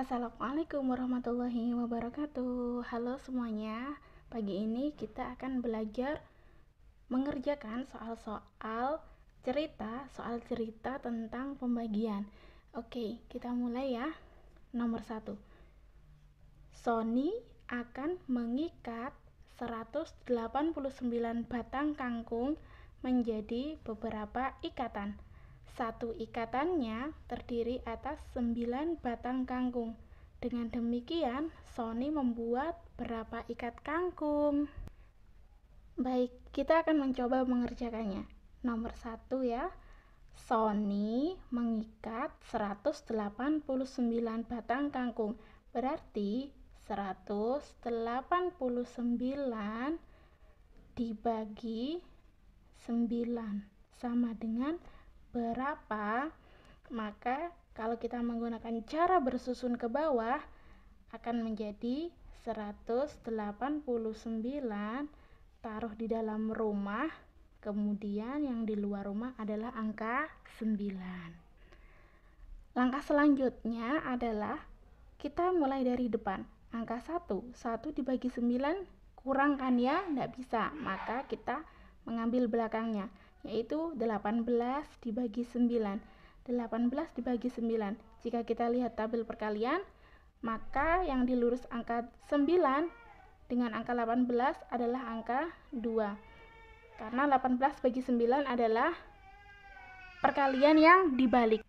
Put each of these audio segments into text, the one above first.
Assalamualaikum warahmatullahi wabarakatuh. Halo semuanya. Pagi ini kita akan belajar mengerjakan soal-soal cerita, soal cerita tentang pembagian. Oke, kita mulai ya. Nomor 1. Sony akan mengikat 189 batang kangkung menjadi beberapa ikatan. Satu ikatannya terdiri atas 9 batang kangkung. Dengan demikian, Sony membuat berapa ikat kangkung? Baik, kita akan mencoba mengerjakannya. Nomor satu ya, Sony mengikat 189 batang kangkung. Berarti 189 dibagi 9 sama dengan berapa, maka kalau kita menggunakan cara bersusun ke bawah akan menjadi 189 taruh di dalam rumah, kemudian yang di luar rumah adalah angka 9. Langkah selanjutnya adalah kita mulai dari depan, angka 1. 1 dibagi 9 kurangkan ya? Tidak bisa. Maka kita mengambil belakangnya yaitu 18 dibagi 9. 18 dibagi 9. Jika kita lihat tabel perkalian, maka yang dilurus angka 9 dengan angka 18 adalah angka 2. Karena 18 bagi 9 adalah perkalian yang dibalik.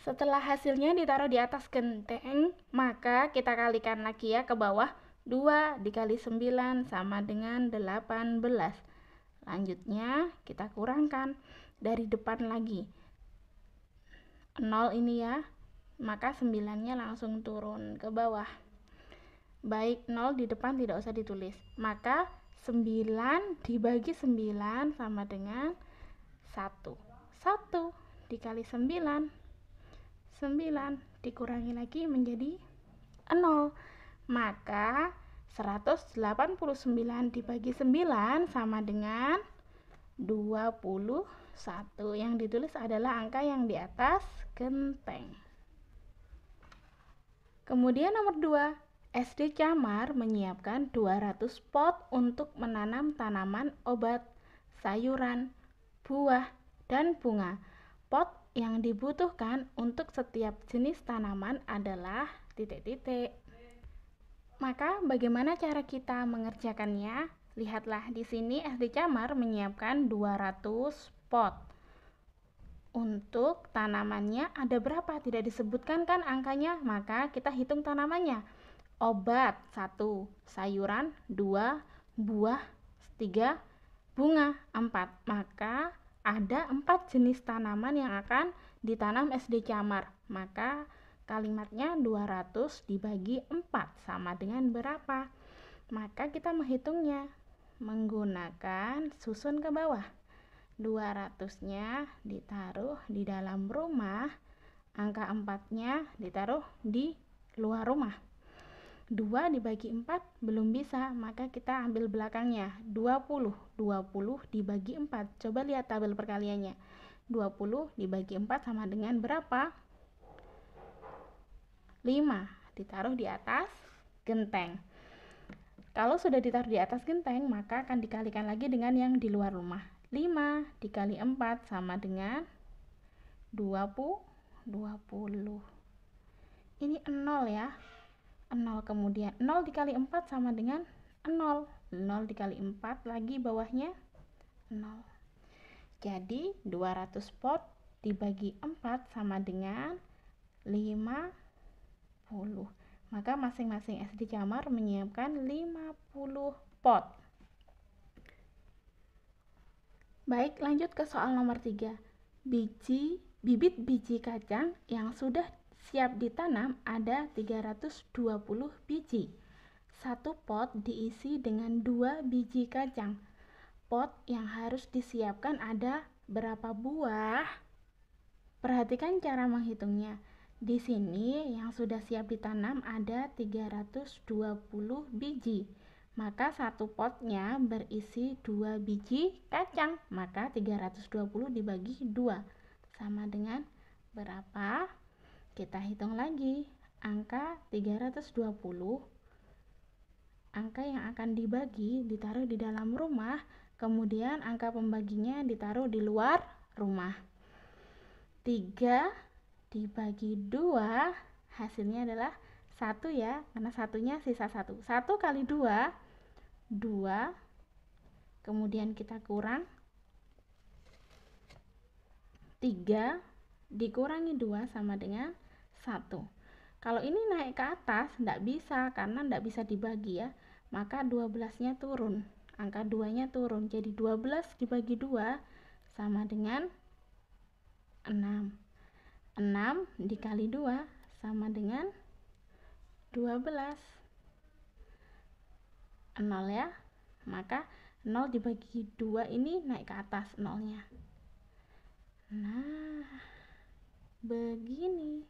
Setelah hasilnya ditaruh di atas genteng, maka kita kalikan lagi ya ke bawah. 2 dikali 9 sama dengan 18. Lanjutnya kita kurangkan dari depan lagi. 0 ini ya, maka 9-nya langsung turun ke bawah. Baik, 0 di depan tidak usah ditulis. Maka 9 dibagi 9 sama dengan 1. 1 dikali 9. 9 dikurangi lagi menjadi 0. Maka 189 dibagi 9 sama dengan 21 yang ditulis adalah angka yang di atas genteng kemudian nomor 2 SD Camar menyiapkan 200 pot untuk menanam tanaman obat, sayuran, buah, dan bunga. Pot yang dibutuhkan untuk setiap jenis tanaman adalah titik-titik. Maka bagaimana cara kita mengerjakannya? Lihatlah di sini SD Camar menyiapkan 200 pot. Untuk tanamannya ada berapa? Tidak disebutkan kan angkanya? Maka kita hitung tanamannya. Obat 1, sayuran 2, buah 3, bunga 4. Maka ada 4 jenis tanaman yang akan ditanam SD Camar. Maka Kalimatnya 200 dibagi 4 sama dengan berapa? Maka kita menghitungnya menggunakan susun ke bawah. 200-nya ditaruh di dalam rumah, angka 4-nya ditaruh di luar rumah. 2 dibagi 4 belum bisa, maka kita ambil belakangnya 20. 20 dibagi 4. Coba lihat tabel perkaliannya. 20 dibagi 4 sama dengan berapa? 5 ditaruh di atas genteng. Kalau sudah ditaruh di atas genteng, maka akan dikalikan lagi dengan yang di luar rumah. 5 dikali 4 sama dengan 20 20. Ini 0 ya. 0 kemudian 0 dikali 4 sama dengan 0. 0 dikali 4 lagi bawahnya 0. Jadi 200 pot dibagi 4 sama dengan 5 maka masing-masing SD kamar menyiapkan 50 pot. Baik, lanjut ke soal nomor 3. Biji bibit biji kacang yang sudah siap ditanam ada 320 biji. Satu pot diisi dengan dua biji kacang. Pot yang harus disiapkan ada berapa buah? Perhatikan cara menghitungnya. Di sini yang sudah siap ditanam ada 320 biji. Maka satu potnya berisi 2 biji kacang. Maka 320 dibagi 2 sama dengan berapa? Kita hitung lagi. Angka 320 angka yang akan dibagi ditaruh di dalam rumah, kemudian angka pembaginya ditaruh di luar rumah. 3 dibagi dua hasilnya adalah satu ya karena satunya sisa satu satu kali dua dua kemudian kita kurang tiga dikurangi dua sama dengan satu kalau ini naik ke atas tidak bisa karena tidak bisa dibagi ya maka 12 nya turun angka 2 nya turun jadi 12 dibagi 2 sama dengan 6 6 dikali 2 sama dengan 12 0 ya maka 0 dibagi 2 ini naik ke atas 0 nya nah begini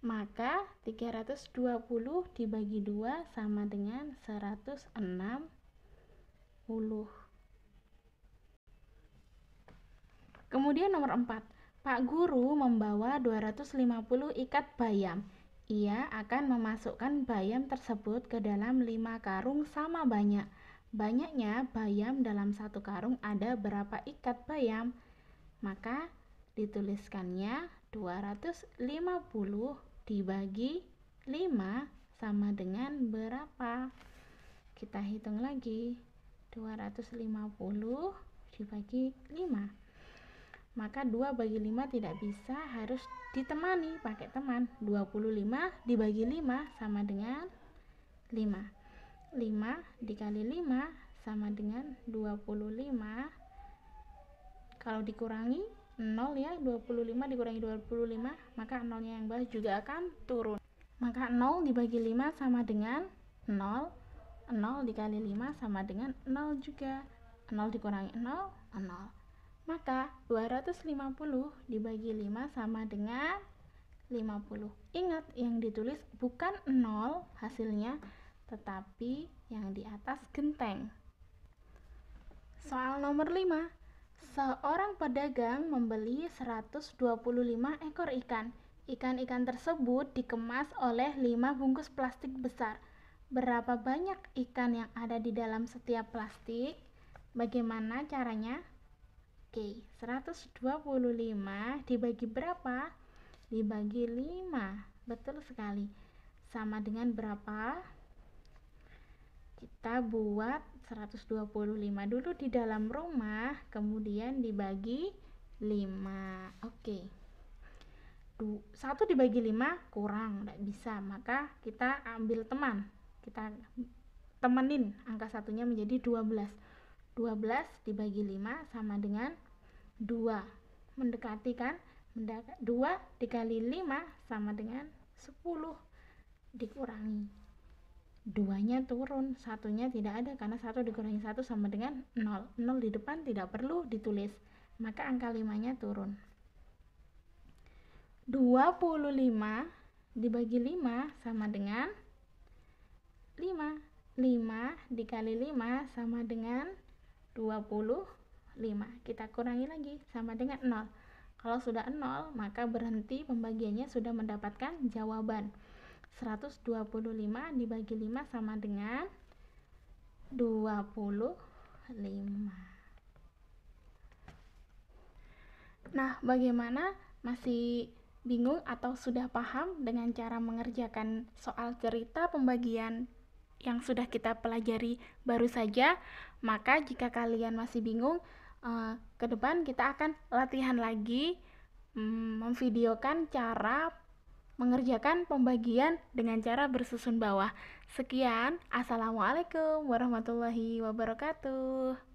maka 320 dibagi 2 sama dengan 160 kemudian nomor 4 Pak Guru membawa 250 ikat bayam. Ia akan memasukkan bayam tersebut ke dalam lima karung sama banyak. Banyaknya bayam dalam satu karung ada berapa ikat bayam? Maka dituliskannya 250 dibagi 5 sama dengan berapa? Kita hitung lagi. 250 dibagi 5 maka 2 bagi 5 tidak bisa harus ditemani pakai teman 25 dibagi 5 sama dengan 5 5 dikali 5 sama dengan 25 kalau dikurangi 0 ya 25 dikurangi 25 maka 0 nya yang bawah juga akan turun maka 0 dibagi 5 sama dengan 0 0 dikali 5 sama dengan 0 juga 0 dikurangi 0 0 maka 250 dibagi 5 sama dengan 50. Ingat yang ditulis bukan 0 hasilnya, tetapi yang di atas genteng. Soal nomor 5. Seorang pedagang membeli 125 ekor ikan. Ikan-ikan tersebut dikemas oleh 5 bungkus plastik besar. Berapa banyak ikan yang ada di dalam setiap plastik? Bagaimana caranya? Oke, 125 dibagi berapa? Dibagi 5. Betul sekali. Sama dengan berapa? Kita buat 125 dulu di dalam rumah, kemudian dibagi 5. Oke. 1 dibagi 5 kurang, tidak bisa. Maka kita ambil teman. Kita temenin angka satunya menjadi 12. 12 dibagi 5 sama dengan 2 mendekati kan Mendek 2 dikali 5 sama dengan 10 dikurangi duanya turun satunya tidak ada karena satu dikurangi satu sama dengan 0 0 di depan tidak perlu ditulis maka angka 5 nya turun 25 dibagi 5 sama dengan 5 5 dikali 5 sama dengan 20 5 kita kurangi lagi sama dengan 0 kalau sudah 0 maka berhenti pembagiannya sudah mendapatkan jawaban 125 dibagi 5 sama dengan 25 nah bagaimana masih bingung atau sudah paham dengan cara mengerjakan soal cerita pembagian yang sudah kita pelajari baru saja, maka jika kalian masih bingung, uh, ke depan kita akan latihan lagi mm, memvideokan cara mengerjakan pembagian dengan cara bersusun bawah. Sekian, Assalamualaikum warahmatullahi wabarakatuh.